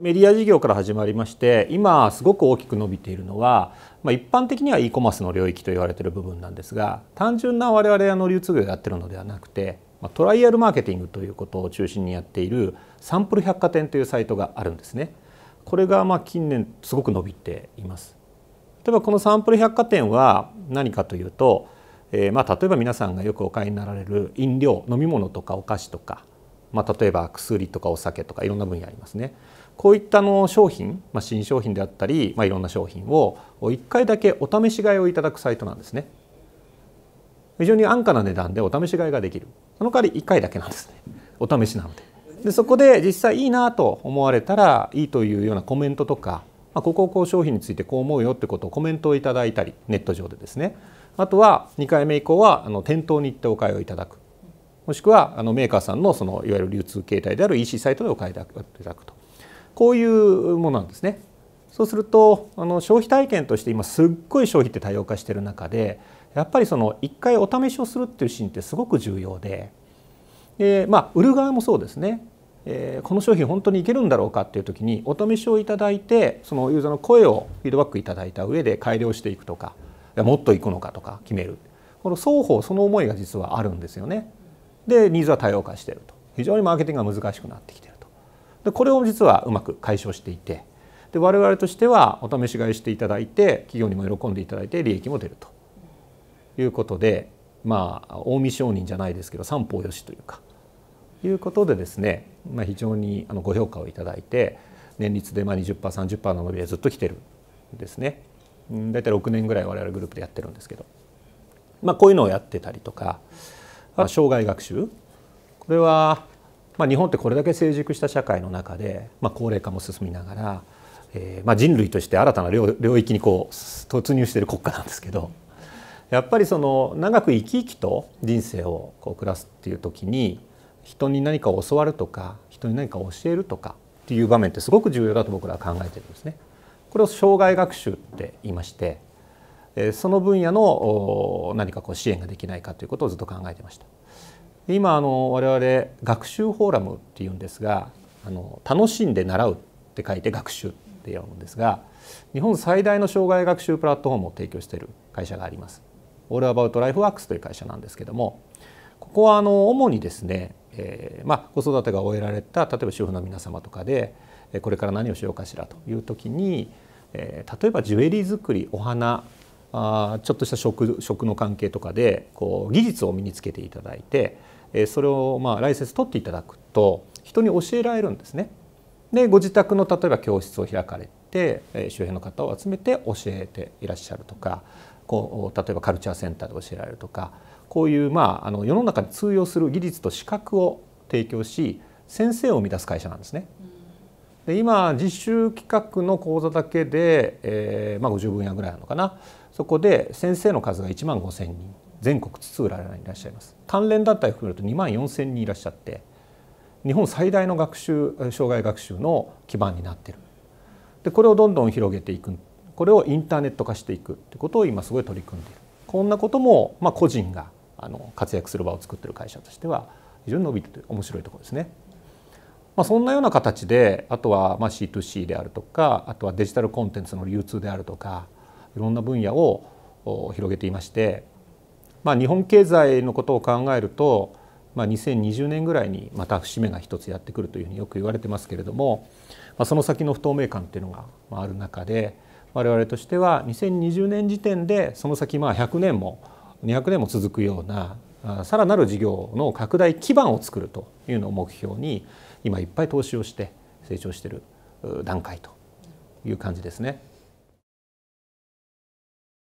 メディア事業から始まりまして今すごく大きく伸びているのは、まあ、一般的には e コマースの領域と言われている部分なんですが単純な我々の流通業をやってるのではなくて、まトライアルマーケティングということを中心にやっているサンプル百貨店というサイトがあるんですね。これがまあ近年すごく伸びています。例えばこのサンプル百貨店は何かというと、えー、まあ例えば皆さんがよくお買いになられる飲料飲み物とかお菓子とかまあ、例えば薬とかお酒とかいろんな分野ありますね。こういったの商品、まあ、新商品であったり、まあ、いろんな商品を1回だけお試し買いをいただくサイトなんですね。非常に安価な値段でお試し買いができる。その代わり1回だけなんですね。お試しなので。でそこで実際いいなと思われたらいいというようなコメントとか、まあ、こここう商品についてこう思うよってことをコメントをいただいたりネット上でですねあとは2回目以降はあの店頭に行ってお買いをいただくもしくはあのメーカーさんのそのいわゆる流通形態である EC サイトでお買いいただくとこういうものなんですね。そうするとあの消費体験として今すっごい消費って多様化してる中でやっぱりその一回お試しをするっていうシーンってすごく重要でで、まあ、売る側もそうですねえー、この商品本当にいけるんだろうかっていう時にお試しをいただいてそのユーザーの声をフィードバックいただいた上で改良していくとかもっといくのかとか決めるこの双方その思いが実はあるんですよね。でニーズは多様化していると非常にマーケティングが難しくなってきているとでこれを実はうまく解消していてで我々としてはお試し買いしていただいて企業にも喜んでいただいて利益も出るということでまあ近江商人じゃないですけど三方よしというかいうことでですね、まあ、非常にあのご評価をいただいて年率でま 20%30% の伸びでずっと来てるんですね。大体6年ぐらい我々グループでやってるんですけど、まあ、こういうのをやってたりとか。生涯学習これは、まあ、日本ってこれだけ成熟した社会の中で、まあ、高齢化も進みながら、えーまあ、人類として新たな領域にこう突入している国家なんですけどやっぱりその長く生き生きと人生をこう暮らすっていう時に人に何かを教わるとか人に何かを教えるとかっていう場面ってすごく重要だと僕らは考えてるんですね。これを生涯学習って言いましてその分野の何かこう支援ができないかということをずっと考えてました。今あの我々学習フォーラムっていうんですがあの楽しんで習うって書いて学習って読むんですが日本最大の障害学習プラットフォームを提供している会社があります。オールアバウトライフワークスという会社なんですけどもここはあの主にですね、えー、まあ、子育てが終えられた例えば主婦の皆様とかでこれから何をしようかしらという時に、え例えばジュエリー作りお花あちょっとした職職の関係とかでこう技術を身につけていただいて、えそれをまあライセンス取っていただくと人に教えられるんですね。でご自宅の例えば教室を開かれて、え周辺の方を集めて教えていらっしゃるとかこう例えばカルチャーセンターで教えられるとかこういうまああの世の中に通用する技術と資格を提供し先生を生み出す会社なんですね。で今実習企画の講座だけで、えー、まあ、50分野ぐらいなのかなそこで先生の数が1万5千人全国津々浦々にいらっしゃいます関連団体含めると2万4千人いらっしゃって日本最大の学習障害学習の基盤になってるでこれをどんどん広げていくこれをインターネット化していくってことを今すごい取り組んでいるこんなことも、まあ、個人があの活躍する場を作っている会社としては非常に伸びてて面白いところですね。まあ、そんなような形であとはまあ C2C であるとかあとはデジタルコンテンツの流通であるとかいろんな分野を広げていまして、まあ、日本経済のことを考えると、まあ、2020年ぐらいにまた節目が一つやってくるというふうによく言われてますけれども、まあ、その先の不透明感っていうのがある中で我々としては2020年時点でその先まあ100年も200年も続くようなさらなる事業の拡大基盤を作るというのを目標に今いっぱい投資をして成長している段階という感じですね。